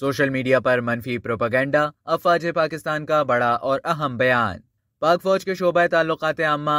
social media पर मनफी propaganda अफवाज Pakistan का बड़ा और अहम बयान पाक फौज के शोबा एस आमा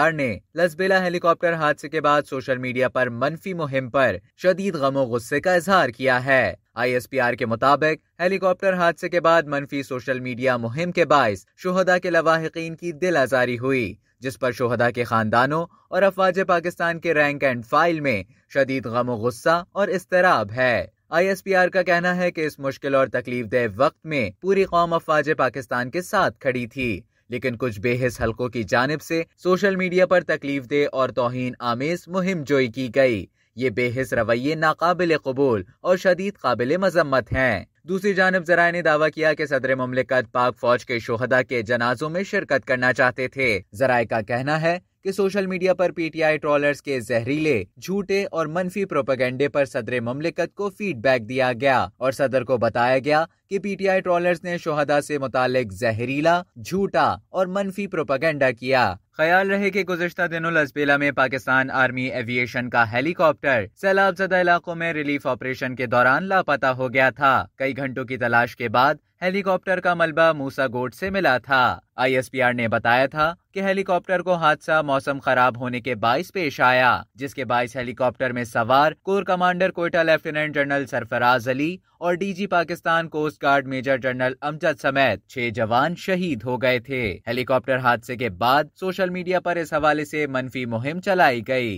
आर ने लसबेला हेलीकॉप्टर हादसे के बाद सोशल मीडिया पर मनफी मुहिम पर शदीद गमो गुस्से का इजहार किया है आईएसपीआर के मुताबिक हेलीकॉप्टर हादसे के बाद मनफी सोशल मीडिया मुहिम के बायस शोहदा के लवाहकिन की दिल आजारी हुई जिस पर शोहदा के खानदानों और अफवाज पाकिस्तान के रैंक एंड फाइल में शदीद गम गुस्सा और इसतराब है आईएसपीआर का कहना है कि इस मुश्किल और तकलीफ दह वक्त में पूरी कौम अफवाज पाकिस्तान के साथ खड़ी थी लेकिन कुछ बेहिस हलकों की जानब से सोशल मीडिया पर तकलीफ दे और तोहन आमेज मुहिम जोई की गई ये बेहिस रवैये नाकबिल कबूल और शदीद काबिल मजम्मत हैं दूसरी जानब जरा ने दावा किया कि सदर ममलिकत पाक फौज के शोहदा के जनाजों में शिरकत करना चाहते थे जराये का कहना है कि सोशल मीडिया पर पीटीआई ट्रॉलर्स के जहरीले झूठे और मनफी प्रोपेगेंडे पर सदर ममलिकत को फीडबैक दिया गया और सदर को बताया गया कि पीटीआई ट्रॉलर्स ने शोहदा से मुतालिक जहरीला झूठा और मनफी प्रोपागेंडा किया ख्याल रहे कि गुजशत दिन लजबेला में पाकिस्तान आर्मी एविएशन का हेलीकॉप्टर सैलाब जदा इलाकों में रिलीफ ऑपरेशन के दौरान लापता हो गया था कई घंटों की तलाश के बाद हेलीकॉप्टर का मलबा मूसा गोट से मिला था आईएसपीआर ने बताया था कि हेलीकॉप्टर को हादसा मौसम खराब होने के बाईस पेश आया जिसके बाईस हेलीकॉप्टर में सवार core commander Quetta lieutenant general Sarfaraz Ali और डीजी पाकिस्तान कोस coast guard major general Amjad समेत छह जवान शहीद हो गए थे हेलीकॉप्टर हादसे के बाद सोशल मीडिया पर इस हवाले से मनफी मुहिम चलाई गई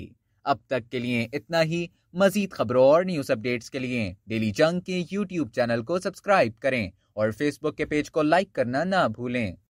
अब तक के लिए इतना ही मजीद खबरों और न्यूज अपडेट्स के लिए डेली जंग के यूट्यूब चैनल को सब्सक्राइब करें और फेसबुक के पेज को लाइक करना ना भूलें